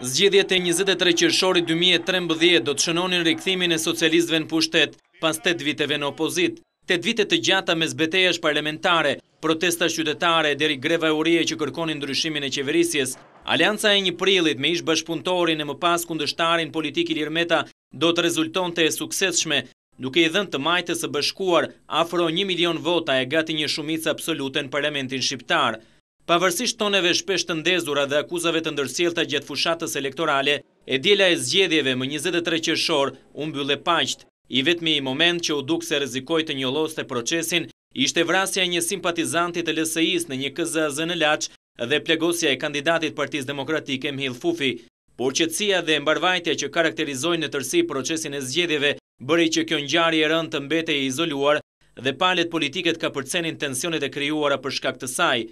Zgjedhjet e 23 qërëshori 2013 do të shënonin rikëthimin e socialistve në pushtet pas 8 viteve në opozit. 8 vite të gjata me zbetejash parlamentare, protesta qytetare, deri greva e urije që kërkonin ndryshimin e qeverisjes, alianca e një prilit me ish bashkëpuntorin e më pas kundështarin politiki lirmeta do të rezulton të e sukseshme, duke i dhën të majtës e bashkuar afro 1 milion vota e gati një shumica absolute në parlamentin shqiptarë. Pavërsisht toneve shpesh të ndezura dhe akuzave të ndërsjel të gjithë fushatës elektorale, e djela e zgjedhjeve më 23 qëshor umbyllë e paqt, i vetëmi i moment që u dukë se rizikoj të një los të procesin, ishte vrasja një simpatizantit të lësejis në një KZZ në laq dhe plegosja e kandidatit partiz demokratike Mhil Fufi, por qëtësia dhe mbarvajtja që karakterizojnë në tërsi procesin e zgjedhjeve bëri që kjo njari e rënd të mbete e izoluar dhe palet politiket ka përcenin tensionet e kryuara për shkak të saj.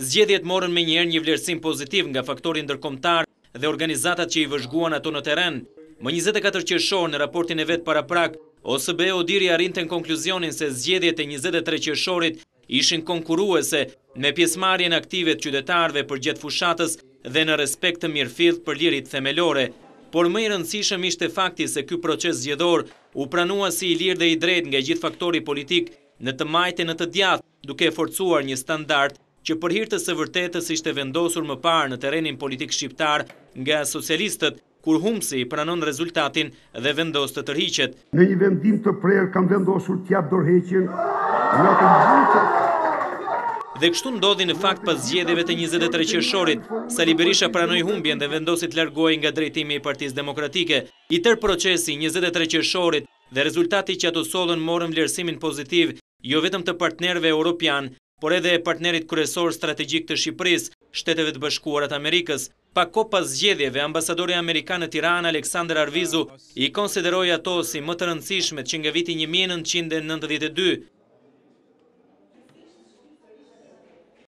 Zgjedhjet morën me njerë një vlerësim pozitiv nga faktorin ndërkomtar dhe organizatat që i vëzhguan ato në teren. Më 24 qëshor në raportin e vetë para prak, OSB Odiri arinte në konkluzionin se zgjedhjet e 23 qëshorit ishin konkuruese me pjesmarjen aktivet qydetarve për gjithë fushatës dhe në respekt të mirëfilt për lirit themelore. Por më i rëndësishëm ishte fakti se ky proces zgjedhor u pranua si i lirë dhe i drejt nga gjithë faktori politik në të majte në të djath duke e forcuar një standart të që për hirtë së vërtetës ishte vendosur më parë në terenin politik shqiptar nga socialistët, kur humësi pranon rezultatin dhe vendos të tërhiqet. Në një vendim të prerë kam vendosur tjabë dorheqen në të Dhe kështu ndodhi në fakt pas zgjedhjeve të 23 qershorit, Sali Berisha pranoi humbjen dhe vendosi të largohej nga drejtimi i Partisë Demokratike. I tër procesi 23 qershorit dhe rezultati që ato sollën morën vlerësimin pozitiv jo vetëm të partnerëve europian, por edhe partnerit kërësor strategjik të Shqipëris, shteteve të bëshkuarat Amerikës. Pa ko pas zgjedhjeve, ambasadori Amerikanë të Iran, Aleksandr Arvizu, i konsideroj ato si më të rëndësishmet që nga viti 1992,